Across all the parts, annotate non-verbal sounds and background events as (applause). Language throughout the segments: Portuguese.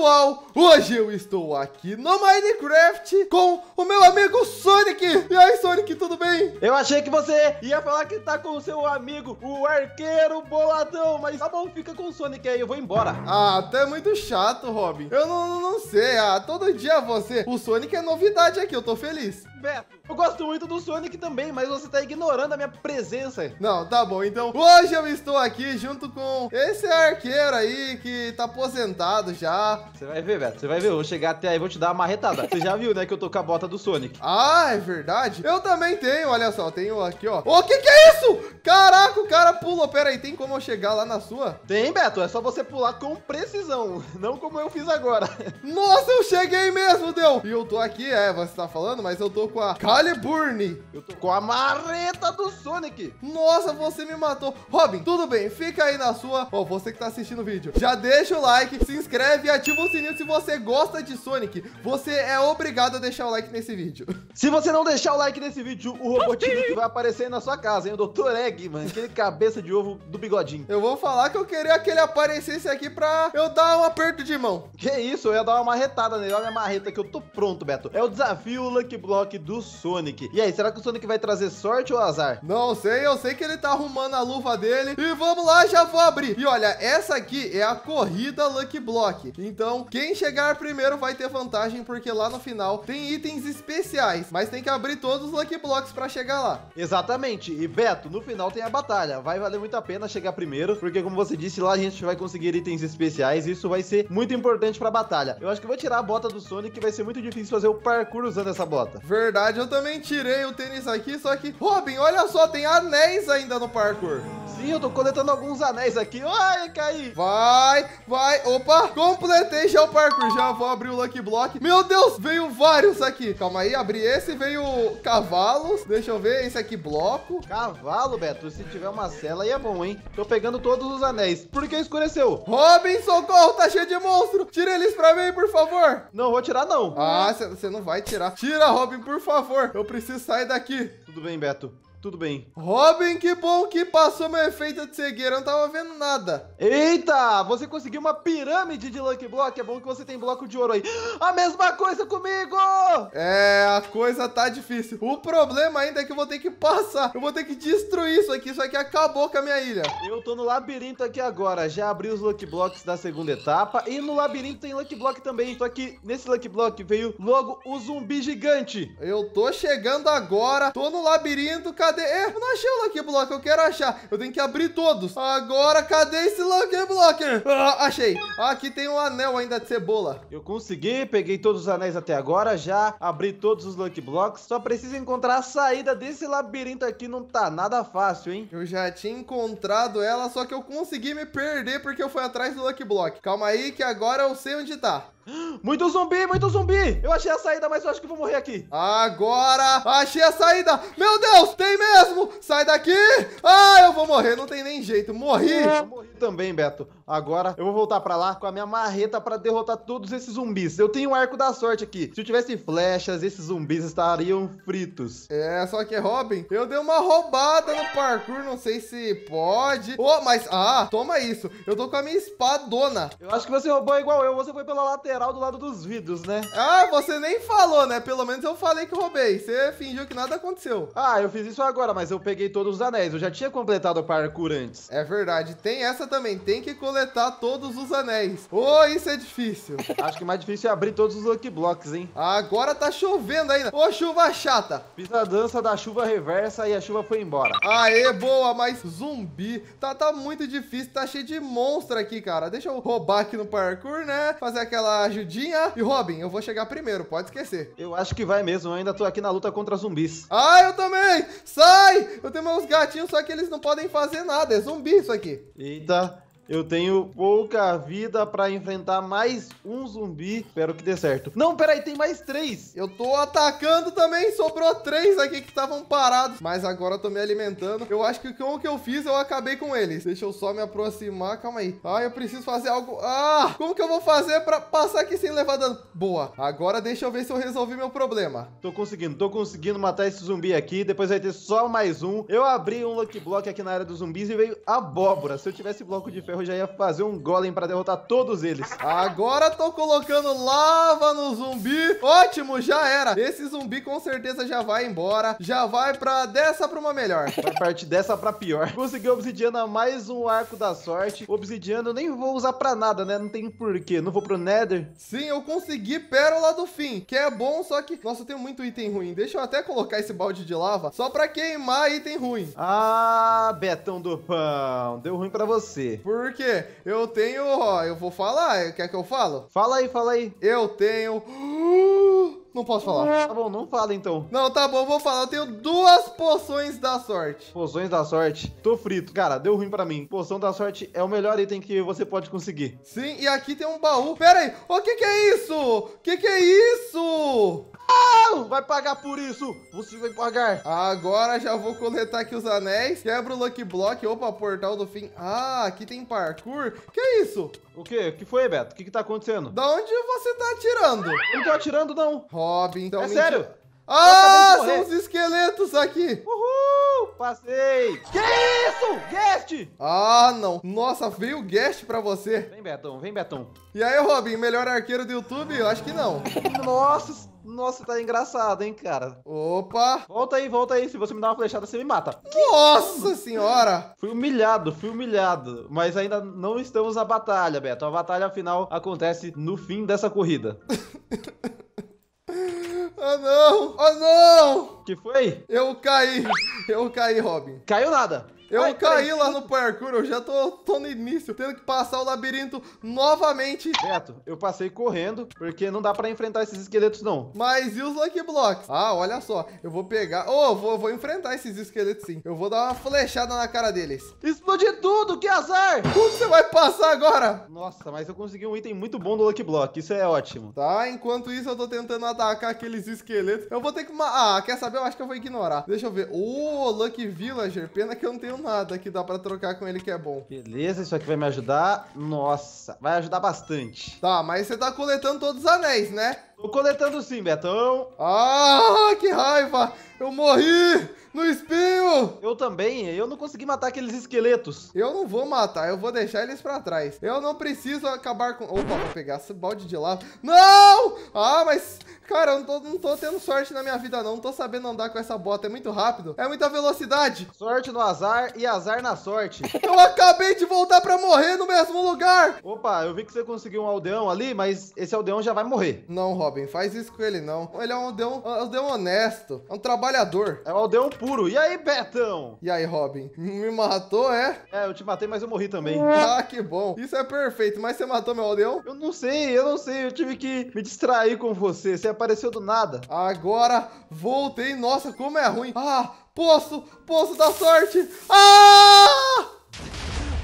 pessoal, hoje eu estou aqui no Minecraft com o meu amigo Sonic. E aí, Sonic, tudo bem? Eu achei que você ia falar que tá com o seu amigo, o arqueiro boladão, mas tá bom, fica com o Sonic aí, eu vou embora. Ah, até muito chato, Robin. Eu não, não sei, ah, todo dia você. O Sonic é novidade aqui, eu tô feliz. Beto, eu gosto muito do Sonic também, mas você tá ignorando a minha presença. Não, tá bom, então hoje eu estou aqui junto com esse arqueiro aí que tá aposentado já. Você vai ver, Beto. Você vai ver. Eu vou chegar até aí vou te dar uma marretada. Você já viu, né, que eu tô com a bota do Sonic. Ah, é verdade? Eu também tenho. Olha só, tenho aqui, ó. Ô, que que é isso? Caraca, o cara pulou. Pera aí, tem como eu chegar lá na sua? Tem, Beto. É só você pular com precisão. Não como eu fiz agora. Nossa, eu cheguei mesmo, deu. E eu tô aqui, é, você tá falando, mas eu tô com a Caliburn. Eu tô com a marreta do Sonic. Nossa, você me matou. Robin, tudo bem. Fica aí na sua. Ó, você que tá assistindo o vídeo. Já deixa o like, se inscreve e ativa ativa o sininho se você gosta de Sonic. Você é obrigado a deixar o like nesse vídeo. (laughs) Se você não deixar o like nesse vídeo, o robotinho que vai aparecer aí na sua casa, hein? O Dr. Eggman, aquele cabeça de ovo do bigodinho. Eu vou falar que eu queria que ele aparecesse aqui pra eu dar um aperto de mão. Que isso, eu ia dar uma marretada nele. Olha a marreta que eu tô pronto, Beto. É o desafio Lucky Block do Sonic. E aí, será que o Sonic vai trazer sorte ou azar? Não sei, eu sei que ele tá arrumando a luva dele. E vamos lá, já vou abrir. E olha, essa aqui é a corrida Lucky Block. Então, então, quem chegar primeiro vai ter vantagem, porque lá no final tem itens especiais, mas tem que abrir todos os Lucky Blocks para chegar lá. Exatamente. E Beto, no final tem a batalha. Vai valer muito a pena chegar primeiro, porque como você disse, lá a gente vai conseguir itens especiais e isso vai ser muito importante para a batalha. Eu acho que vou tirar a bota do Sonic, que vai ser muito difícil fazer o parkour usando essa bota. Verdade, eu também tirei o tênis aqui, só que, Robin, olha só, tem anéis ainda no parkour. Sim, eu tô coletando alguns anéis aqui. Ai, caí. Vai, vai. Opa, Completo. Deixa já o parkour. Já vou abrir o Lucky Block. Meu Deus, veio vários aqui. Calma aí, abri esse. Veio cavalos. Deixa eu ver. Esse aqui, bloco. Cavalo, Beto. Se tiver uma cela aí é bom, hein? Tô pegando todos os anéis. Por que escureceu? Robin, socorro. Tá cheio de monstro. Tira eles pra mim, por favor. Não, vou tirar não. Ah, você não vai tirar. Tira, Robin, por favor. Eu preciso sair daqui. Tudo bem, Beto tudo bem. Robin, que bom que passou meu efeito de cegueira, eu não tava vendo nada. Eita, você conseguiu uma pirâmide de Lucky Block, é bom que você tem bloco de ouro aí. A mesma coisa comigo! É, a coisa tá difícil. O problema ainda é que eu vou ter que passar, eu vou ter que destruir isso aqui, isso aqui acabou com a minha ilha. Eu tô no labirinto aqui agora, já abri os Lucky Blocks da segunda etapa e no labirinto tem Lucky Block também, só que nesse Lucky Block veio logo o zumbi gigante. Eu tô chegando agora, tô no labirinto, cara cadê? É, eu não achei o Lucky Block, eu quero achar. Eu tenho que abrir todos. Agora, cadê esse Lucky Block? Ah, achei. Ah, aqui tem um anel ainda de cebola. Eu consegui, peguei todos os anéis até agora, já abri todos os Lucky Blocks. Só preciso encontrar a saída desse labirinto aqui, não tá nada fácil, hein? Eu já tinha encontrado ela, só que eu consegui me perder porque eu fui atrás do Lucky Block. Calma aí que agora eu sei onde tá. Muito zumbi, muito zumbi! Eu achei a saída, mas eu acho que vou morrer aqui. Agora! Achei a saída! Meu Deus, tem mesmo! Sai daqui! Ah, eu vou morrer, não tem nem jeito. Morri! Eu morri também, Beto. Agora eu vou voltar pra lá com a minha marreta pra derrotar todos esses zumbis. Eu tenho o um arco da sorte aqui. Se eu tivesse flechas, esses zumbis estariam fritos. É, só que, Robin, eu dei uma roubada no parkour, não sei se pode. Oh, mas, ah, toma isso. Eu tô com a minha espadona. Eu acho que você roubou igual eu, você foi pela lateral lateral do lado dos vidros, né? Ah, você nem falou, né? Pelo menos eu falei que roubei. Você fingiu que nada aconteceu. Ah, eu fiz isso agora, mas eu peguei todos os anéis. Eu já tinha completado o parkour antes. É verdade. Tem essa também. Tem que coletar todos os anéis. Ô, oh, isso é difícil. (laughs) Acho que mais difícil é abrir todos os Lucky Blocks, hein? Agora tá chovendo ainda. Ô, oh, chuva chata. Fiz a dança da chuva reversa e a chuva foi embora. Aê, boa, mas zumbi. Tá, tá muito difícil. Tá cheio de monstro aqui, cara. Deixa eu roubar aqui no parkour, né? Fazer aquela ajudinha. E Robin, eu vou chegar primeiro, pode esquecer. Eu acho que vai mesmo, eu ainda tô aqui na luta contra zumbis. Ah, eu também! Sai! Eu tenho meus gatinhos, só que eles não podem fazer nada, é zumbi isso aqui. Eita. Eu tenho pouca vida para enfrentar mais um zumbi. Espero que dê certo. Não, peraí, tem mais três. Eu tô atacando também. Sobrou três aqui que estavam parados. Mas agora eu tô me alimentando. Eu acho que com o que eu fiz, eu acabei com eles. Deixa eu só me aproximar. Calma aí. Ah, eu preciso fazer algo. Ah, como que eu vou fazer para passar aqui sem levar dano? Boa. Agora deixa eu ver se eu resolvi meu problema. Tô conseguindo. Tô conseguindo matar esse zumbi aqui. Depois vai ter só mais um. Eu abri um Lucky Block aqui na área dos zumbis e veio abóbora. Se eu tivesse bloco de ferro, ferro já ia fazer um golem para derrotar todos eles. Agora tô colocando lava no zumbi. Ótimo, já era. Esse zumbi com certeza já vai embora. Já vai pra dessa pra uma melhor. Vai (laughs) partir dessa pra pior. Consegui obsidiana mais um arco da sorte. Obsidiana eu nem vou usar pra nada, né? Não tem porquê. Não vou pro nether. Sim, eu consegui pérola do fim, que é bom, só que... Nossa, eu tenho muito item ruim. Deixa eu até colocar esse balde de lava só pra queimar item ruim. Ah, Betão do Pão. Deu ruim pra você. Por porque eu tenho, ó, eu vou falar, quer que eu falo? Fala aí, fala aí. Eu tenho não posso falar. Tá bom, não fala então. Não, tá bom, vou falar. Eu tenho duas poções da sorte. Poções da sorte? Tô frito. Cara, deu ruim pra mim. Poção da sorte é o melhor item que você pode conseguir. Sim, e aqui tem um baú. Pera aí. O que que é isso? O que que é isso? Ah, vai pagar por isso. Você vai pagar. Agora já vou coletar aqui os anéis. Quebra o Lucky Block. Opa, portal do fim. Ah, aqui tem parkour. Que é isso? O que? O que foi, Beto? O que que tá acontecendo? Da onde você tá atirando? Não tô atirando, não. Robin. Então, é mentira. sério? Ah, são os esqueletos aqui. Uhul, passei. Que isso, Guest? Ah, não. Nossa, veio o Guest pra você. Vem, Betão, vem, Betão. E aí, Robin, melhor arqueiro do YouTube? Eu acho que não. (laughs) Nossa, nossa, tá engraçado, hein, cara. Opa. Volta aí, volta aí. Se você me dar uma flechada, você me mata. Nossa senhora. Fui humilhado, fui humilhado. Mas ainda não estamos na batalha, Beto. A batalha final acontece no fim dessa corrida. (laughs) Ah, não! Ah, não! não! Que foi? Eu caí! Eu caí, Robin. Caiu nada. Eu Ai, caí lá no parkour, eu já tô, tô no início, tendo que passar o labirinto novamente. Beto, eu passei correndo, porque não dá pra enfrentar esses esqueletos, não. Mas e os Lucky Blocks? Ah, olha só, eu vou pegar... oh, vou, vou enfrentar esses esqueletos, sim. Eu vou dar uma flechada na cara deles. Explodir tudo, que azar! Como você vai passar agora? Nossa, mas eu consegui um item muito bom do Lucky Block, isso é ótimo. Tá, enquanto isso eu tô tentando atacar aqueles esqueletos. Eu vou ter que... Ah, quer saber? Eu acho que eu vou ignorar. Deixa eu ver. oh, Lucky Villager, pena que eu não tenho nada que dá pra trocar com ele que é bom. Beleza, isso aqui vai me ajudar. Nossa, vai ajudar bastante. Tá, mas você tá coletando todos os anéis, né? Tô coletando sim, Betão. Ah, que raiva! Eu morri no espinho! Eu também, eu não consegui matar aqueles esqueletos. Eu não vou matar, eu vou deixar eles pra trás. Eu não preciso acabar com... Opa, vou pegar esse balde de lava. Não! Ah, mas... Cara, eu não tô, não tô tendo sorte na minha vida, não. Não tô sabendo andar com essa bota. É muito rápido. É muita velocidade. Sorte no azar e azar na sorte. (laughs) eu acabei de voltar pra morrer no mesmo lugar. Opa, eu vi que você conseguiu um aldeão ali, mas esse aldeão já vai morrer. Não, Robin, faz isso com ele, não. Ele é um aldeão, é um aldeão honesto. É um trabalhador. É um aldeão puro. E aí, Betão? E aí, Robin? Me matou, é? É, eu te matei, mas eu morri também. Ah, que bom. Isso é perfeito. Mas você matou meu aldeão? Eu não sei, eu não sei. Eu tive que me distrair com você. Você é apareceu do nada. Agora voltei. Nossa, como é ruim. Ah, poço, poço da sorte. Ah!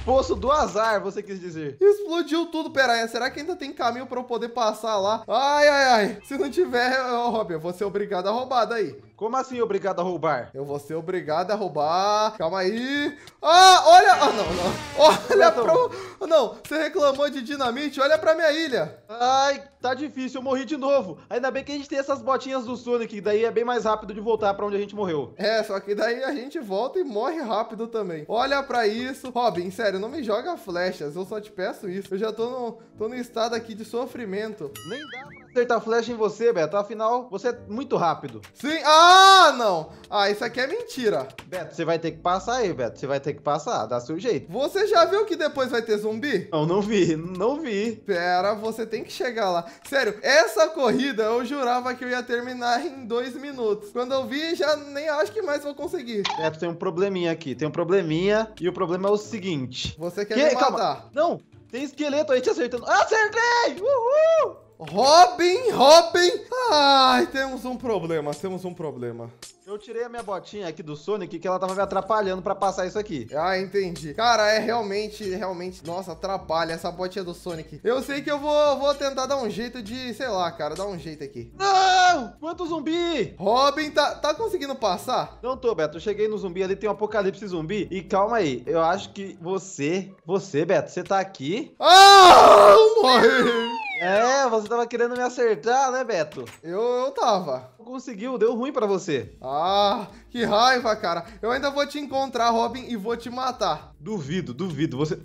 Poço do azar, você quis dizer. Explodiu tudo, peraí. Será que ainda tem caminho pra eu poder passar lá? Ai, ai, ai. Se não tiver, Rob, Robin, eu vou ser obrigado a roubar daí. Como assim obrigado a roubar? Eu vou ser obrigado a roubar. Calma aí. Ah, olha. Ah, não, não. Olha é pra. Não, você reclamou de dinamite. Olha pra minha ilha. Ai, tá difícil, eu morri de novo. Ainda bem que a gente tem essas botinhas do Sonic, que daí é bem mais rápido de voltar para onde a gente morreu. É, só que daí a gente volta e morre rápido também. Olha para isso. Robin, sério, não me joga flechas, eu só te peço isso. Eu já tô no, tô no estado aqui de sofrimento. Nem dá pra acertar flecha em você, Beto. Afinal, você é muito rápido. Sim. Ah, não. Ah, isso aqui é mentira. Beto, você vai ter que passar aí, Beto. Você vai ter que passar. Dá seu jeito. Você já viu que depois vai ter zumbi? Não, não vi. Não vi. Pera, você tem que chegar lá. Sério, essa corrida eu jurava que eu ia terminar em dois minutos. Quando eu vi, já nem acho que mais vou conseguir. Beto, tem um probleminha aqui. Tem um probleminha. E o problema é o seguinte. Você quer que? me matar. Calma. Não. Tem esqueleto aí te acertando. Acertei! Uhul! Robin, Robin. Ai, temos um problema, temos um problema. Eu tirei a minha botinha aqui do Sonic que ela tava me atrapalhando pra passar isso aqui. Ah, entendi. Cara, é realmente, realmente... Nossa, atrapalha essa botinha do Sonic. Eu sei que eu vou, vou tentar dar um jeito de... Sei lá, cara, dar um jeito aqui. Não! Quanto zumbi! Robin, tá, tá conseguindo passar? Não tô, Beto. Eu cheguei no zumbi ali, tem um apocalipse zumbi. E calma aí, eu acho que você... Você, Beto, você tá aqui? Ah! morri! É, você tava querendo me acertar, né, Beto? Eu, eu tava. Conseguiu, deu ruim pra você. Ah, que raiva, cara. Eu ainda vou te encontrar, Robin, e vou te matar. Duvido, duvido. Você.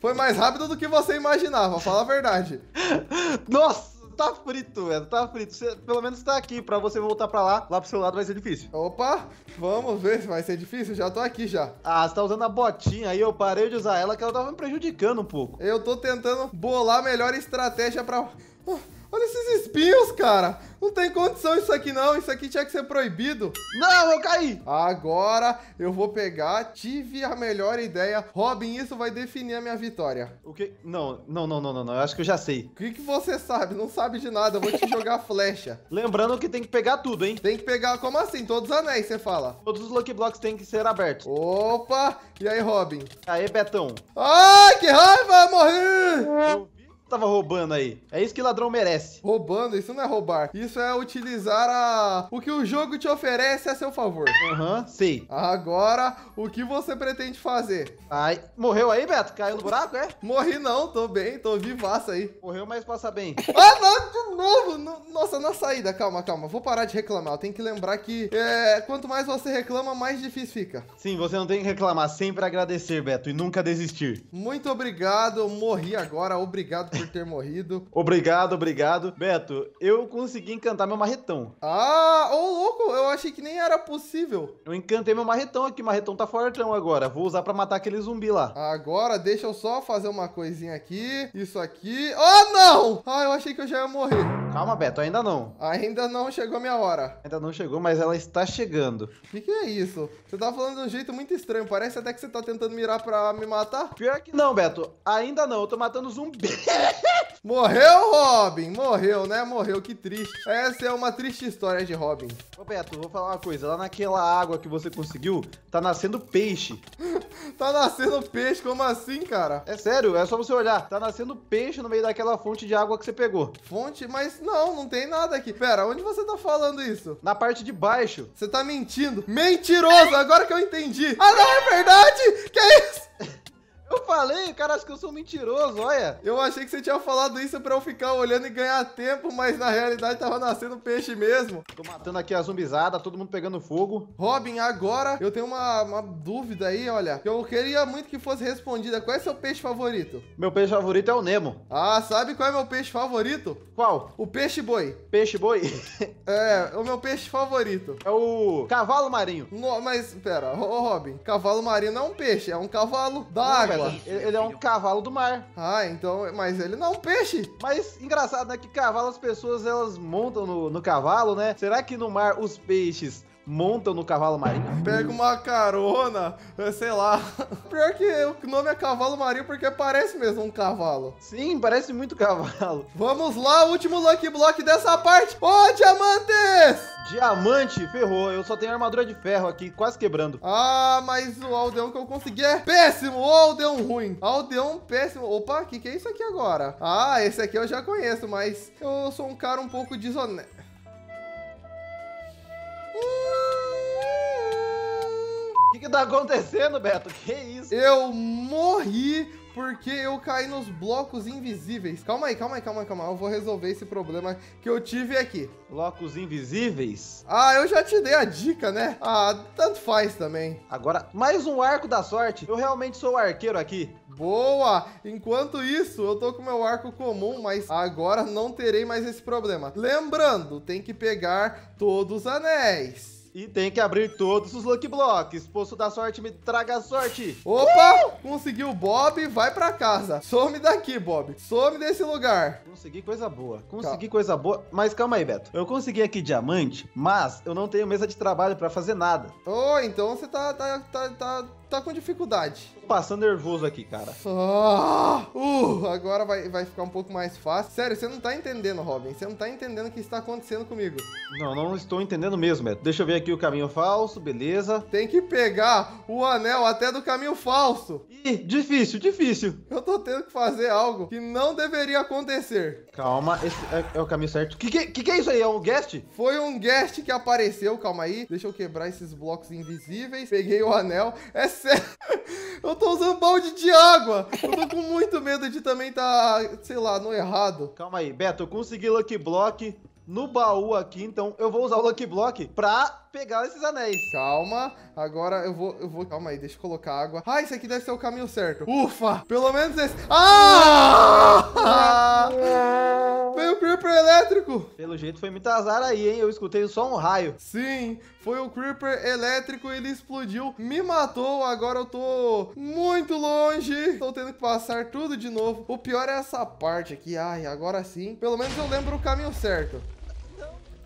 Foi mais rápido do que você imaginava, fala a verdade. (laughs) Nossa! tá frito, velho. Tá frito. pelo menos tá aqui. Pra você voltar pra lá, lá pro seu lado vai ser difícil. Opa, vamos ver se vai ser difícil. Já tô aqui já. Ah, você tá usando a botinha aí. Eu parei de usar ela que ela tava me prejudicando um pouco. Eu tô tentando bolar a melhor estratégia pra... Oh, olha esses espinhos, cara. Não tem condição isso aqui não, isso aqui tinha que ser proibido. Não, eu caí! Agora eu vou pegar, tive a melhor ideia. Robin, isso vai definir a minha vitória. O que? Não, não, não, não, não, não. eu acho que eu já sei. O que, que você sabe? Não sabe de nada, eu vou te jogar (laughs) flecha. Lembrando que tem que pegar tudo, hein? Tem que pegar, como assim? Todos os anéis, você fala. Todos os Lucky Blocks têm que ser abertos. Opa! E aí, Robin? Aê, Betão. Ai, ah, que raiva! Morri! Eu vi tava roubando aí. É isso que ladrão merece. Roubando, isso não é roubar. Isso é utilizar a... o que o jogo te oferece a seu favor. Aham, uhum, sei. Agora, o que você pretende fazer? Ai, morreu aí, Beto? Caiu no buraco, é? Morri não, tô bem, tô vivaço aí. Morreu, mas passa bem. ah, não, de novo! No... Nossa, na saída, calma, calma. Vou parar de reclamar. Eu tenho que lembrar que é... quanto mais você reclama, mais difícil fica. Sim, você não tem que reclamar, sempre agradecer, Beto, e nunca desistir. Muito obrigado, morri agora, obrigado por por ter morrido. Obrigado, obrigado. Beto, eu consegui encantar meu marretão. Ah, ô louco, eu achei que nem era possível. Eu encantei meu marretão aqui, o marretão tá fortão agora. Vou usar pra matar aquele zumbi lá. Agora, deixa eu só fazer uma coisinha aqui. Isso aqui. Oh, não! Ah, eu achei que eu já ia morrer. Calma, Beto, ainda não. Ainda não chegou a minha hora. Ainda não chegou, mas ela está chegando. O que, que, é isso? Você tá falando de um jeito muito estranho. Parece até que você tá tentando mirar pra me matar. Pior que não, Beto. Ainda não. Eu tô matando zumbi. (laughs) (laughs) Morreu, Robin? Morreu, né? Morreu, que triste. Essa é uma triste história de Robin. Roberto, vou falar uma coisa. Lá naquela água que você conseguiu, tá nascendo peixe. (laughs) tá nascendo peixe? Como assim, cara? É sério, é só você olhar. Tá nascendo peixe no meio daquela fonte de água que você pegou. Fonte? Mas não, não tem nada aqui. Pera, onde você tá falando isso? Na parte de baixo. Você tá mentindo. Mentiroso, agora que eu entendi. Ah, não, é verdade? Que é isso? (laughs) Eu falei, cara acho que eu sou mentiroso, olha. Eu achei que você tinha falado isso pra eu ficar olhando e ganhar tempo, mas na realidade tava nascendo peixe mesmo. Tô matando aqui a zumbizada, todo mundo pegando fogo. Robin, agora eu tenho uma, uma dúvida aí, olha. Eu queria muito que fosse respondida. Qual é seu peixe favorito? Meu peixe favorito é o Nemo. Ah, sabe qual é meu peixe favorito? Qual? O peixe boi. Peixe boi? (laughs) é, o meu peixe favorito. É o cavalo marinho. No, mas, pera, ô Robin, cavalo marinho não é um peixe, é um cavalo d'água. É ele é um cavalo do mar. Ah, então. Mas ele não é um peixe. Mas engraçado, né? Que cavalo, as pessoas elas montam no, no cavalo, né? Será que no mar os peixes montam no cavalo marinho. Pega uma carona, é, sei lá. (laughs) Pior que o nome é cavalo marinho porque parece mesmo um cavalo. Sim, parece muito cavalo. (laughs) Vamos lá, último lucky block dessa parte. Ô, oh, diamantes! Diamante, ferrou. Eu só tenho armadura de ferro aqui, quase quebrando. Ah, mas o aldeão que eu consegui é péssimo. Ô, aldeão ruim. Aldeão péssimo. Opa, o que, que é isso aqui agora? Ah, esse aqui eu já conheço, mas eu sou um cara um pouco desonesto. que, que tá acontecendo, Beto? Que isso? Eu morri porque eu caí nos blocos invisíveis. Calma aí, calma aí, calma aí, calma aí. Eu vou resolver esse problema que eu tive aqui. Blocos invisíveis? Ah, eu já te dei a dica, né? Ah, tanto faz também. Agora, mais um arco da sorte. Eu realmente sou o arqueiro aqui. Boa! Enquanto isso, eu tô com meu arco comum, mas agora não terei mais esse problema. Lembrando, tem que pegar todos os anéis. E tem que abrir todos os Lucky Blocks. Poço da sorte, me traga a sorte. Opa! Uh! Conseguiu o Bob, vai pra casa. Some daqui, Bob. Some desse lugar. Consegui coisa boa. Consegui calma. coisa boa. Mas calma aí, Beto. Eu consegui aqui diamante, mas eu não tenho mesa de trabalho pra fazer nada. Oh, então você tá, tá, tá, tá tá com dificuldade. Tô passando nervoso aqui, cara. Ah, uh, agora vai, vai ficar um pouco mais fácil. Sério, você não tá entendendo, Robin. Você não tá entendendo o que está acontecendo comigo. Não, não estou entendendo mesmo, Beto. Deixa eu ver aqui o caminho falso, beleza. Tem que pegar o anel até do caminho falso. Ih, difícil, difícil. Eu tô tendo que fazer algo que não deveria acontecer. Calma, esse é, é o caminho certo. O que, que, que, é isso aí? É um guest? Foi um guest que apareceu, calma aí. Deixa eu quebrar esses blocos invisíveis. Peguei o anel. É sério. (laughs) Eu tô usando balde de água. Eu tô com muito medo de também tá, sei lá, no errado. Calma aí, Beto, eu consegui Lucky Block no baú aqui, então eu vou usar o Lucky Block pra pegar esses anéis. Calma, agora eu vou, eu vou... Calma aí, deixa eu colocar água. Ah, esse aqui deve ser o caminho certo. Ufa, pelo menos esse... Ah! ah! (laughs) ah! Veio o Creeper elétrico! Pelo jeito foi muito azar aí, hein? Eu escutei só um raio. Sim, foi o Creeper elétrico, ele explodiu, me matou, agora eu tô muito longe. Tô tendo que passar tudo de novo. O pior é essa parte aqui. Ai, agora sim. Pelo menos eu lembro o caminho certo.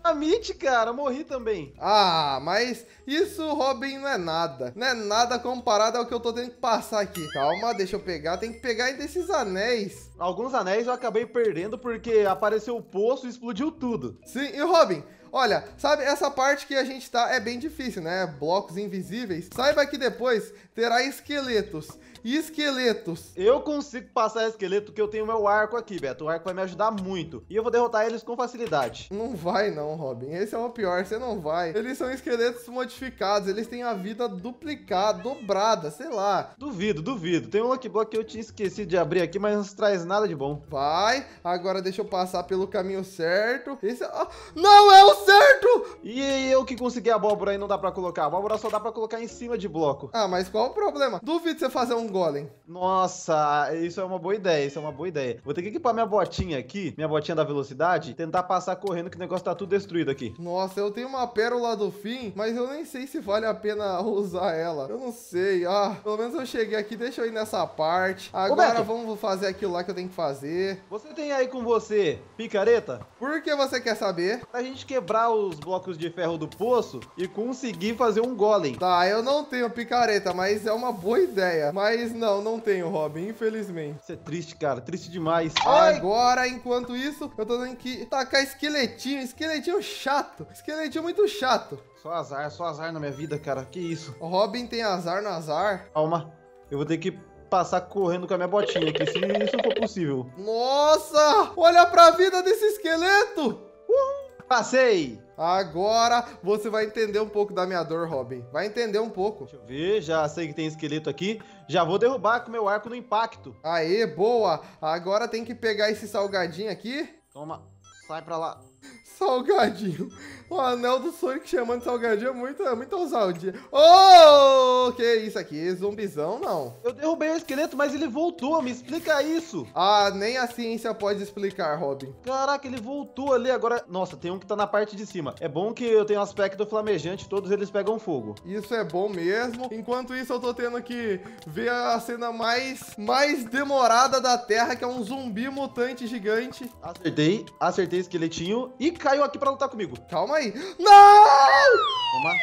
A Mitch, cara, morri também. Ah, mas isso, Robin, não é nada. Não é nada comparado ao que eu tô tendo que passar aqui. Calma, deixa eu pegar. Tem que pegar ainda esses anéis. Alguns anéis eu acabei perdendo porque apareceu o poço e explodiu tudo. Sim, e Robin, Olha, sabe, essa parte que a gente tá é bem difícil, né? Blocos invisíveis. Saiba que depois terá esqueletos e esqueletos. Eu consigo passar esqueleto porque eu tenho meu arco aqui, Beto. O arco vai me ajudar muito. E eu vou derrotar eles com facilidade. Não vai não, Robin. Esse é o pior, você não vai. Eles são esqueletos modificados, eles têm a vida duplicada, dobrada, sei lá. Duvido, duvido. Tem um Lucky Block que eu tinha esquecido de abrir aqui, mas não traz nada de bom. Vai, agora deixa eu passar pelo caminho certo. Esse... É- ah, não é o certo! E eu que consegui a abóbora aí não dá pra colocar. A abóbora só dá pra colocar em cima de bloco. Ah, mas qual o problema? Duvido você fazer um Golem. Nossa, isso é uma boa ideia, isso é uma boa ideia. Vou ter que equipar minha botinha aqui, minha botinha da velocidade, tentar passar correndo que o negócio tá tudo destruído aqui. Nossa, eu tenho uma pérola do fim, mas eu nem sei se vale a pena (laughs) usar ela. Eu não sei. Ah, pelo menos eu cheguei aqui, deixa eu ir nessa parte. Agora vamos fazer aquilo lá que eu tenho que fazer. Você tem aí com você picareta? Por que você quer saber? Pra gente quebrar os blocos de ferro do poço e conseguir fazer um golem. Tá, eu não tenho picareta, mas é uma boa ideia. Mas mas não, não tenho, Robin, infelizmente. Isso é triste, cara. Triste demais. Ai. É. Agora, enquanto isso, eu tô tendo que tacar esqueletinho. Esqueletinho chato. Esqueletinho muito chato. Só azar, só azar na minha vida, cara. Que isso? O Robin tem azar no azar. Calma. Eu vou ter que passar correndo com a minha botinha aqui, se isso for possível. Nossa! Olha pra vida desse esqueleto! Uhum. Passei! Agora você vai entender um pouco da minha dor, Robin. Vai entender um pouco. Deixa eu ver, já sei que tem esqueleto aqui. Já vou derrubar com meu arco no impacto. Aê, boa. Agora tem que pegar esse salgadinho aqui. Toma, sai pra lá. Salgadinho. O anel do Sonic chamando salgadinho é muito, é muito ousado. Oh, que isso aqui? Zumbizão, não. Eu derrubei o esqueleto, mas ele voltou. Me explica isso. Ah, nem a ciência pode explicar, Robin. Caraca, ele voltou ali. Agora, nossa, tem um que tá na parte de cima. É bom que eu tenho um aspecto flamejante. Todos eles pegam fogo. Isso é bom mesmo. Enquanto isso, eu tô tendo que ver a cena mais, mais demorada da Terra, que é um zumbi mutante gigante. Acertei. Acertei esqueletinho e caiu aqui pra lutar comigo. Calma aí. Não! Toma.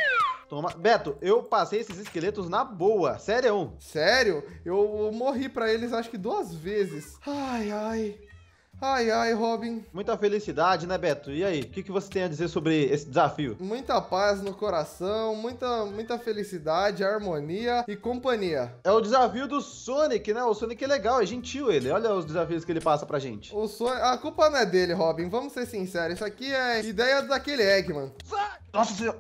Toma. Beto, eu passei esses esqueletos na boa. Sério? Sério? Eu morri pra eles acho que duas vezes. Ai, ai. Ai, ai, Robin. Muita felicidade, né, Beto? E aí, o que, que você tem a dizer sobre esse desafio? Muita paz no coração, muita, muita felicidade, harmonia e companhia. É o desafio do Sonic, né? O Sonic é legal, é gentil ele. Olha os desafios que ele passa pra gente. O Sonic... A culpa não é dele, Robin. Vamos ser sinceros. Isso aqui é ideia daquele Eggman. Nossa senhora.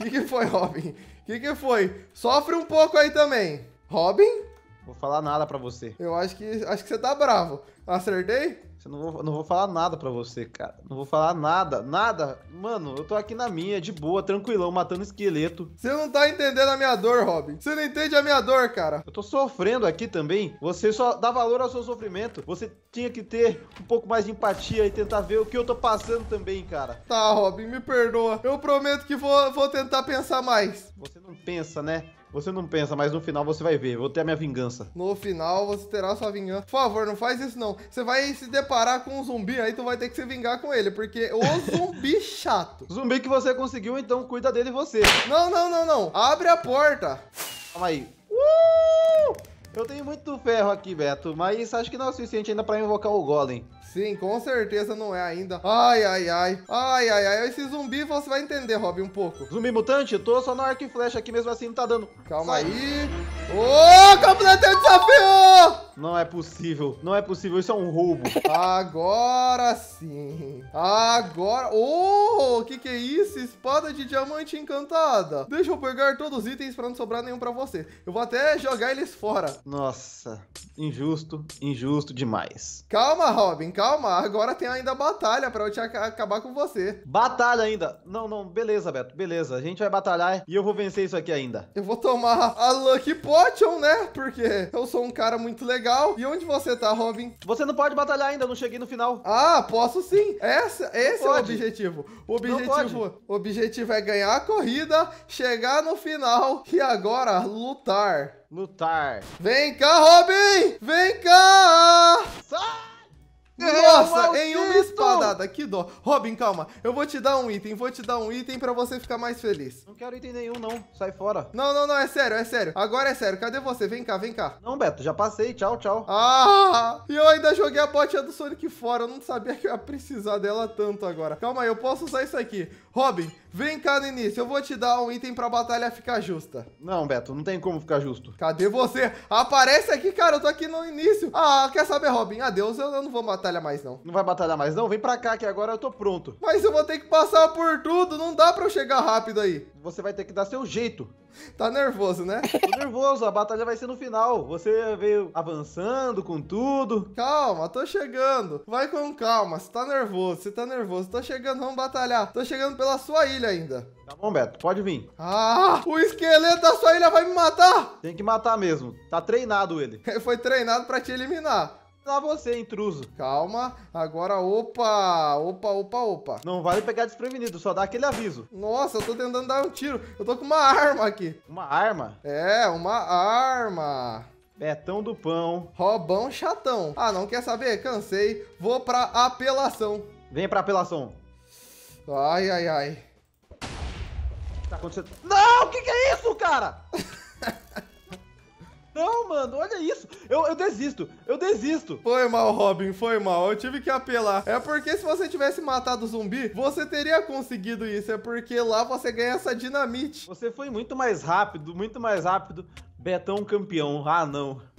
O (laughs) que, que foi, Robin? O que, que foi? Sofre um pouco aí também. Robin? Vou falar nada pra você. Eu acho que, acho que você tá bravo. Acertei? Eu não vou, não vou falar nada pra você, cara. Não vou falar nada, nada. Mano, eu tô aqui na minha, de boa, tranquilão, matando esqueleto. Você não tá entendendo a minha dor, Robin. Você não entende a minha dor, cara. Eu tô sofrendo aqui também. Você só dá valor ao seu sofrimento. Você tinha que ter um pouco mais de empatia e tentar ver o que eu tô passando também, cara. Tá, Robin, me perdoa. Eu prometo que vou, vou tentar pensar mais. Você não pensa, né? Você não pensa, mas no final você vai ver. Vou ter a minha vingança. No final você terá a sua vingança. Por favor, não faz isso não. Você vai se deparar com um zumbi, aí tu vai ter que se vingar com ele, porque o (laughs) zumbi chato. Zumbi que você conseguiu, então cuida dele você. Não, não, não, não. Abre a porta. Calma aí. Uh! Eu tenho muito ferro aqui, Beto, mas acho que não é o suficiente ainda para invocar o Golem. Sim, com certeza não é ainda. Ai, ai, ai. Ai, ai, ai. Esse zumbi você vai entender, Rob, um pouco. Zumbi mutante? Eu tô só no arco e flecha aqui mesmo assim, não tá dando. Calma Sai. aí. Ô, oh, completei o desafio! Não é possível. Não é possível. Isso é um roubo. (laughs) Agora sim. Agora. Oh, o que, que é isso? Espada de diamante encantada. Deixa eu pegar todos os itens para não sobrar nenhum para você. Eu vou até jogar eles fora. Nossa. Injusto. Injusto demais. Calma, Robin. Calma. Agora tem ainda batalha para eu te acabar com você. Batalha ainda. Não, não. Beleza, Beto. Beleza. A gente vai batalhar e eu vou vencer isso aqui ainda. Eu vou tomar a Lucky Potion, né? Porque eu sou um cara muito legal legal. E onde você tá, Robin? Você não pode batalhar ainda, eu não cheguei no final. Ah, posso sim. Essa, esse é o objetivo. O objetivo, o objetivo é ganhar a corrida, chegar no final e agora lutar. Lutar. Vem cá, Robin! Vem cá! Sai! Nossa, em uma espadada, que dó. Robin, calma, eu vou te dar um item, vou te dar um item pra você ficar mais feliz. Não quero item nenhum, não. Sai fora. Não, não, não, é sério, é sério. Agora é sério, cadê você? Vem cá, vem cá. Não, Beto, já passei, tchau, tchau. Ah, e eu ainda joguei a botinha do Sonic fora, eu não sabia que eu ia precisar dela tanto agora. Calma aí, eu posso usar isso aqui. Robin, vem cá no início, eu vou te dar um item pra batalha ficar justa. Não, Beto, não tem como ficar justo. Cadê você? Aparece aqui, cara, eu tô aqui no início. Ah, quer saber, Robin? Adeus, eu não vou matar batalhar mais, não. Não vai batalhar mais, não? Vem pra cá que agora eu tô pronto. Mas eu vou ter que passar por tudo, não dá pra eu chegar rápido aí. Você vai ter que dar seu jeito. Tá nervoso, né? (laughs) Tô nervoso, a batalha vai ser no final. Você veio avançando com tudo. Calma, tô chegando. Vai com calma, você tá nervoso, você tá nervoso. Tô chegando, vamos batalhar. Tô chegando pela sua ilha ainda. Tá bom, Beto, pode vir. Ah, o esqueleto da sua ilha vai me matar? Tem que matar mesmo, tá treinado ele. (laughs) Foi treinado pra te eliminar lá tá você, intruso. Calma, agora opa, opa, opa, opa. Não vale pegar desprevenido, só dá aquele aviso. Nossa, eu tô tentando dar um tiro. Eu tô com uma arma aqui. Uma arma? É, uma arma. Betão do pão. Robão chatão. Ah, não quer saber? Cansei. Vou pra apelação. Vem pra apelação. Ai, ai, ai. Tá acontecendo... Não, o que que é isso, cara? (laughs) Não, mano, olha isso. Eu, eu desisto, eu desisto. Foi mal, Robin, foi mal. Eu tive que apelar. É porque se você tivesse matado o zumbi, você teria conseguido isso. É porque lá você ganha essa dinamite. Você foi muito mais rápido, muito mais rápido. Betão campeão. Ah, não.